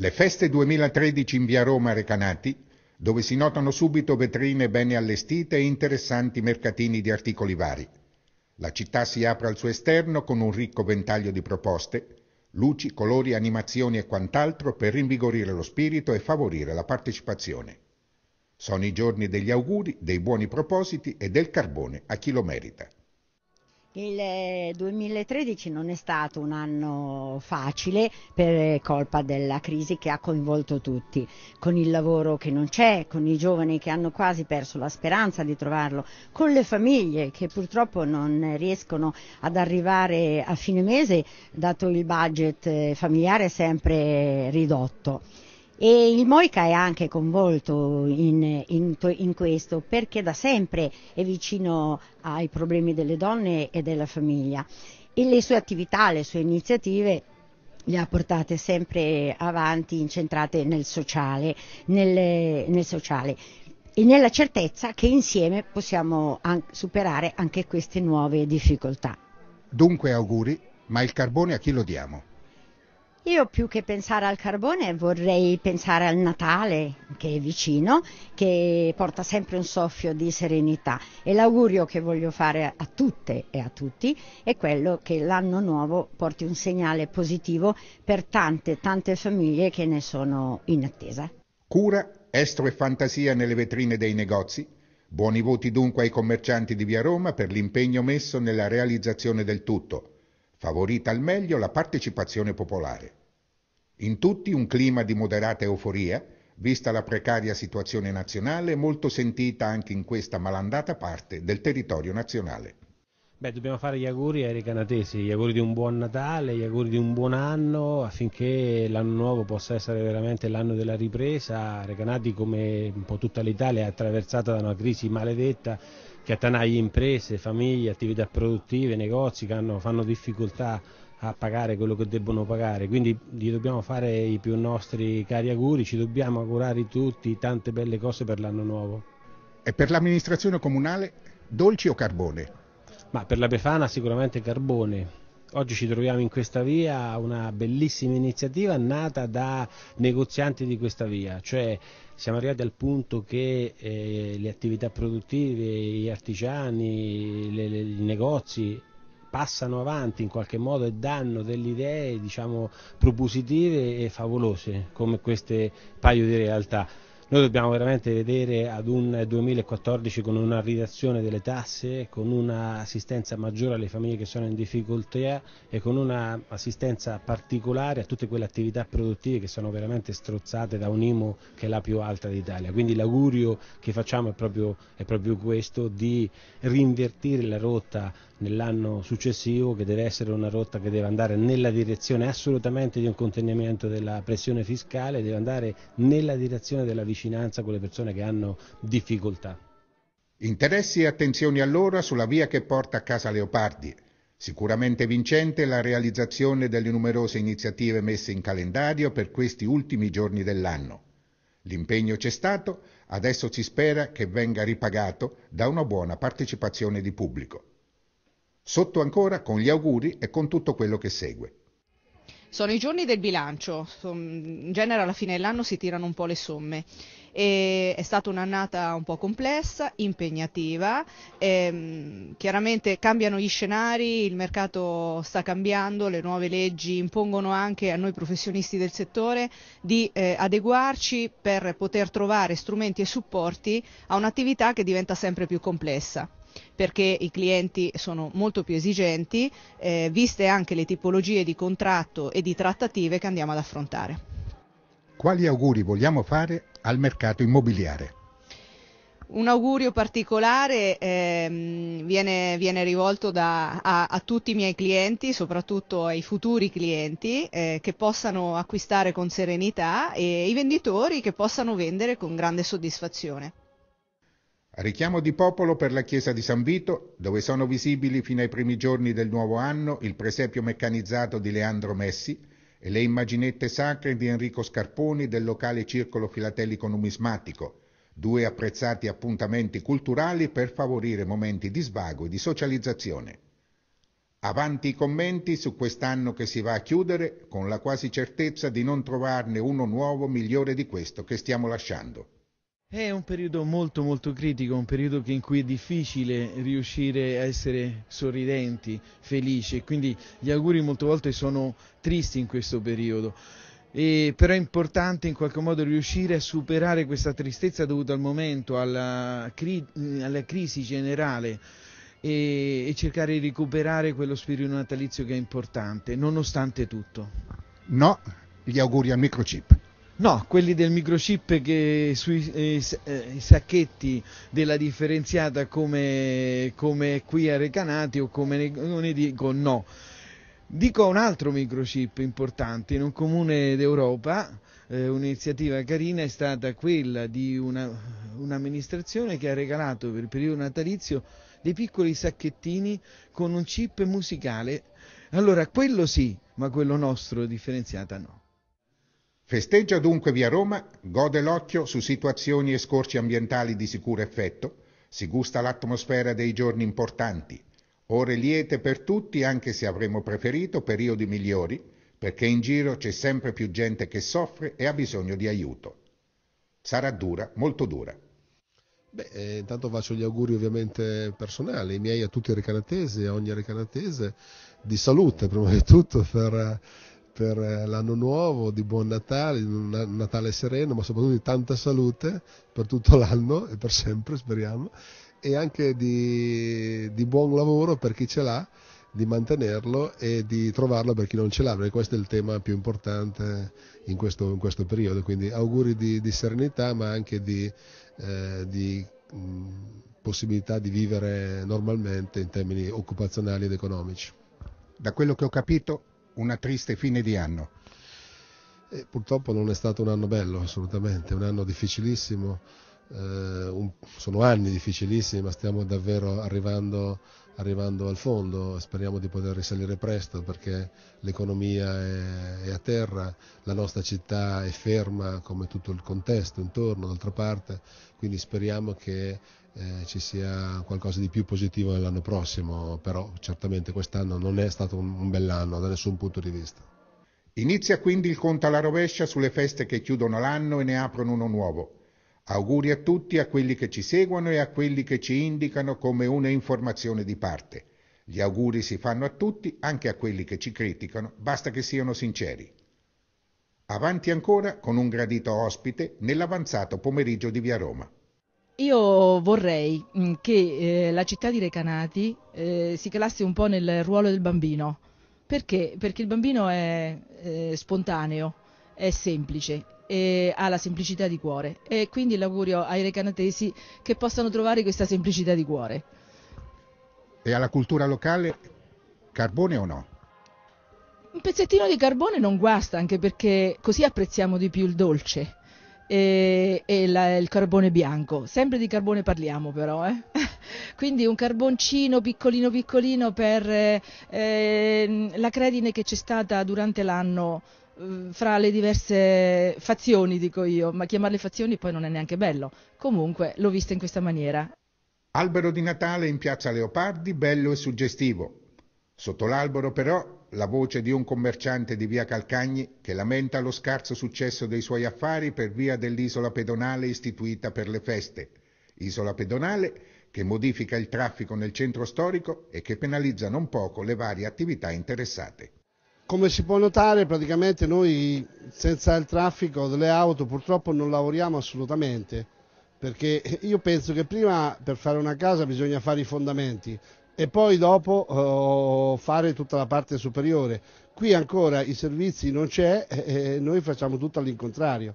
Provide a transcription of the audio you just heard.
Le feste 2013 in via Roma Recanati, dove si notano subito vetrine bene allestite e interessanti mercatini di articoli vari. La città si apre al suo esterno con un ricco ventaglio di proposte, luci, colori, animazioni e quant'altro per rinvigorire lo spirito e favorire la partecipazione. Sono i giorni degli auguri, dei buoni propositi e del carbone a chi lo merita. Il 2013 eh, non è stato un anno facile per eh, colpa della crisi che ha coinvolto tutti, con il lavoro che non c'è, con i giovani che hanno quasi perso la speranza di trovarlo, con le famiglie che purtroppo non riescono ad arrivare a fine mese dato il budget eh, familiare sempre ridotto. E il Moica è anche coinvolto in, in, in, questo perché da sempre è vicino ai problemi delle donne e della famiglia e le sue attività, le sue iniziative le ha portate sempre avanti incentrate nel sociale, nel, nel sociale e nella certezza che insieme possiamo an- superare anche queste nuove difficoltà. Dunque auguri, ma il carbone a chi lo diamo? Io più che pensare al carbone vorrei pensare al Natale, che è vicino, che porta sempre un soffio di serenità e l'augurio che voglio fare a tutte e a tutti è quello che l'anno nuovo porti un segnale positivo per tante, tante famiglie che ne sono in attesa. Cura, estro e fantasia nelle vetrine dei negozi. Buoni voti dunque ai commercianti di Via Roma per l'impegno messo nella realizzazione del tutto favorita al meglio la partecipazione popolare. In tutti un clima di moderata euforia, vista la precaria situazione nazionale molto sentita anche in questa malandata parte del territorio nazionale. Beh, dobbiamo fare gli auguri ai recanatesi, gli auguri di un buon Natale, gli auguri di un buon anno affinché l'anno nuovo possa essere veramente l'anno della ripresa. Recanati come un po' tutta l'Italia è attraversata da una crisi maledetta che attanaglia imprese, famiglie, attività produttive, negozi che hanno, fanno difficoltà a pagare quello che debbono pagare, quindi gli dobbiamo fare i più nostri cari auguri, ci dobbiamo augurare tutti tante belle cose per l'anno nuovo. E per l'amministrazione comunale dolci o carbone? Ma per la Befana sicuramente carbone. Oggi ci troviamo in questa via una bellissima iniziativa nata da negozianti di questa via, cioè siamo arrivati al punto che eh, le attività produttive, gli artigiani, le, le, i negozi passano avanti in qualche modo e danno delle idee diciamo, propositive e favolose come queste paio di realtà. Noi dobbiamo veramente vedere ad un 2014 con una riduzione delle tasse, con un'assistenza maggiore alle famiglie che sono in difficoltà e con un'assistenza particolare a tutte quelle attività produttive che sono veramente strozzate da un IMO che è la più alta d'Italia. Quindi l'augurio che facciamo è proprio, è proprio questo, di rinvertire la rotta nell'anno successivo che deve essere una rotta che deve andare nella direzione assolutamente di un contenimento della pressione fiscale, deve andare nella direzione della vicinanza con le persone che hanno difficoltà. Interessi e attenzioni allora sulla via che porta a Casa Leopardi. Sicuramente vincente la realizzazione delle numerose iniziative messe in calendario per questi ultimi giorni dell'anno. L'impegno c'è stato, adesso si spera che venga ripagato da una buona partecipazione di pubblico. Sotto ancora con gli auguri e con tutto quello che segue. Sono i giorni del bilancio, in genere alla fine dell'anno si tirano un po' le somme. E è stata un'annata un po' complessa, impegnativa, ehm, chiaramente cambiano gli scenari, il mercato sta cambiando, le nuove leggi impongono anche a noi professionisti del settore di eh, adeguarci per poter trovare strumenti e supporti a un'attività che diventa sempre più complessa perché i clienti sono molto più esigenti, eh, viste anche le tipologie di contratto e di trattative che andiamo ad affrontare. Quali auguri vogliamo fare al mercato immobiliare? Un augurio particolare ehm, viene, viene, rivolto da, a, a, tutti i miei clienti, soprattutto ai futuri clienti, eh, che possano acquistare con serenità e i venditori che possano vendere con grande soddisfazione. Richiamo di popolo per la chiesa di San Vito, dove sono visibili fino ai primi giorni del nuovo anno il presepio meccanizzato di Leandro Messi e le immaginette sacre di Enrico Scarponi del locale Circolo Filatelico Numismatico, due apprezzati appuntamenti culturali per favorire momenti di svago e di socializzazione. Avanti i commenti su quest'anno che si va a chiudere, con la quasi certezza di non trovarne uno nuovo migliore di questo che stiamo lasciando. È un periodo molto molto critico, un periodo in cui è difficile riuscire a essere sorridenti, felici, e quindi gli auguri molte volte sono tristi in questo periodo. E però è importante in qualche modo riuscire a superare questa tristezza dovuta al momento, alla, cri mm, alla crisi generale e, e cercare di recuperare quello spirito natalizio che è importante, nonostante tutto. No, gli auguri al microchip. No, quelli del microchip che sui eh, eh sacchetti della differenziata come, come qui a Recanati o come ne, ne dico no. Dico un altro microchip importante in un comune d'Europa, eh, un'iniziativa carina è stata quella di una, un'amministrazione che ha regalato per il periodo natalizio dei piccoli sacchettini con un chip musicale. Allora, quello sì, ma quello nostro differenziata no. Festeggia dunque via Roma, gode l'occhio su situazioni e scorci ambientali di sicuro effetto, si gusta l'atmosfera dei giorni importanti, ore liete per tutti anche se avremmo preferito periodi migliori, perché in giro c'è sempre più gente che soffre e ha bisogno di aiuto. Sarà dura, molto dura. Beh, eh, intanto faccio gli auguri ovviamente personali, i miei a tutti i recanatesi, e a ogni recanatese, di salute prima di tutto per per eh, l'anno nuovo, di buon Natale, un Natale sereno, ma soprattutto di tanta salute per tutto l'anno e per sempre, speriamo, e anche di, di buon lavoro per chi ce l'ha, di mantenerlo e di trovarlo per chi non ce l'ha, perché questo è il tema più importante in questo, in questo periodo. Quindi auguri di, di serenità, ma anche di, eh, di mh, possibilità di vivere normalmente in termini occupazionali ed economici da quello che ho capito una triste fine di anno. E eh, purtroppo non è stato un anno bello, assolutamente, un anno difficilissimo eh, un, sono anni difficilissimi, ma stiamo davvero arrivando, arrivando al fondo. Speriamo di poter risalire presto perché l'economia è, è, a terra, la nostra città è ferma come tutto il contesto intorno, d'altra parte, quindi speriamo che eh, ci sia qualcosa di più positivo nell'anno prossimo, però certamente quest'anno non è stato un, un bell'anno da nessun punto di vista. Inizia quindi il conto alla rovescia sulle feste che chiudono l'anno e ne aprono uno nuovo. Auguri a tutti, a quelli che ci seguono e a quelli che ci indicano come una informazione di parte. Gli auguri si fanno a tutti, anche a quelli che ci criticano, basta che siano sinceri. Avanti ancora con un gradito ospite nell'avanzato pomeriggio di Via Roma. Io vorrei mm, che eh, la città di Recanati eh, si calasse un po' nel ruolo del bambino. Perché? Perché il bambino è eh, spontaneo è semplice e ha la semplicità di cuore e quindi l'augurio ai recanatesi che possano trovare questa semplicità di cuore. E alla cultura locale carbone o no? Un pezzettino di carbone non guasta anche perché così apprezziamo di più il dolce e, e la, il carbone bianco. Sempre di carbone parliamo però, eh? quindi un carboncino piccolino piccolino per eh, ehm, la credine che c'è stata durante l'anno eh, fra le diverse fazioni, dico io, ma chiamarle fazioni poi non è neanche bello. Comunque l'ho vista in questa maniera. Albero di Natale in piazza Leopardi, bello e suggestivo. Sotto l'albero però la voce di un commerciante di via Calcagni che lamenta lo scarso successo dei suoi affari per via dell'isola pedonale istituita per le feste. Isola pedonale che modifica il traffico nel centro storico e che penalizza non poco le varie attività interessate. Come si può notare praticamente noi senza il traffico delle auto purtroppo non lavoriamo assolutamente perché io penso che prima per fare una casa bisogna fare i fondamenti e poi dopo oh, fare tutta la parte superiore. Qui ancora i servizi non c'è e eh, eh, noi facciamo tutto all'incontrario.